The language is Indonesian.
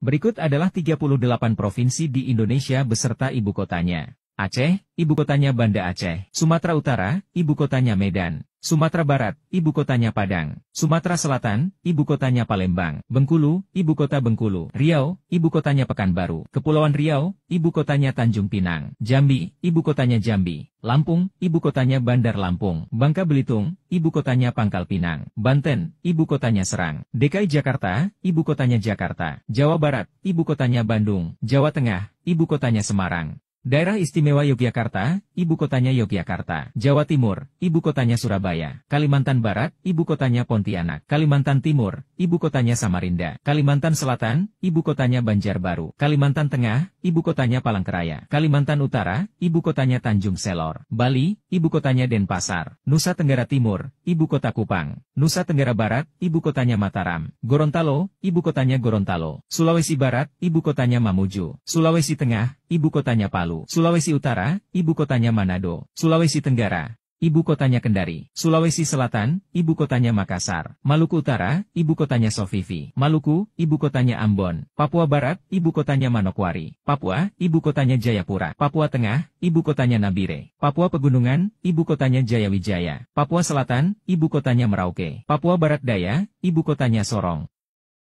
Berikut adalah 38 provinsi di Indonesia beserta ibu kotanya. Aceh, ibu kotanya Banda Aceh. Sumatera Utara, ibu kotanya Medan. Sumatera Barat, ibu kotanya Padang. Sumatera Selatan, ibu kotanya Palembang. Bengkulu, ibu kota Bengkulu. Riau, ibu kotanya Pekanbaru. Kepulauan Riau, ibu kotanya Tanjung Pinang. Jambi, ibu kotanya Jambi. Lampung, ibu kotanya Bandar Lampung. Bangka Belitung, ibu kotanya Pangkal Pinang. Banten, ibu kotanya Serang. DKI Jakarta, ibu kotanya Jakarta. Jawa Barat, ibu kotanya Bandung. Jawa Tengah, ibu kotanya Semarang. Daerah Istimewa Yogyakarta, ibu kotanya Yogyakarta. Jawa Timur, ibu kotanya Surabaya. Kalimantan Barat, ibu kotanya Pontianak. Kalimantan Timur, ibu kotanya Samarinda. Kalimantan Selatan, ibu kotanya Banjarbaru. Kalimantan Tengah, ibu kotanya Palangkaraya. Kalimantan Utara, ibu kotanya Tanjung Selor. Bali, ibu kotanya Denpasar. Nusa Tenggara Timur, ibu kota Kupang. Nusa Tenggara Barat, ibu kotanya Mataram. Gorontalo, ibu kotanya Gorontalo. Sulawesi Barat, ibu kotanya Mamuju. Sulawesi Tengah, ibu kotanya Palu. Sulawesi Utara, ibu kotanya Manado. Sulawesi Tenggara, ibu kotanya Kendari. Sulawesi Selatan, ibu kotanya Makassar. Maluku Utara, ibu kotanya Sofifi. Maluku, ibu kotanya Ambon. Papua Barat, ibu kotanya Manokwari. Papua, ibu kotanya Jayapura. Papua Tengah, ibu kotanya Nabire. Papua Pegunungan, ibu kotanya Jayawijaya. Papua Selatan, ibu kotanya Merauke. Papua Barat Daya, ibu kotanya Sorong.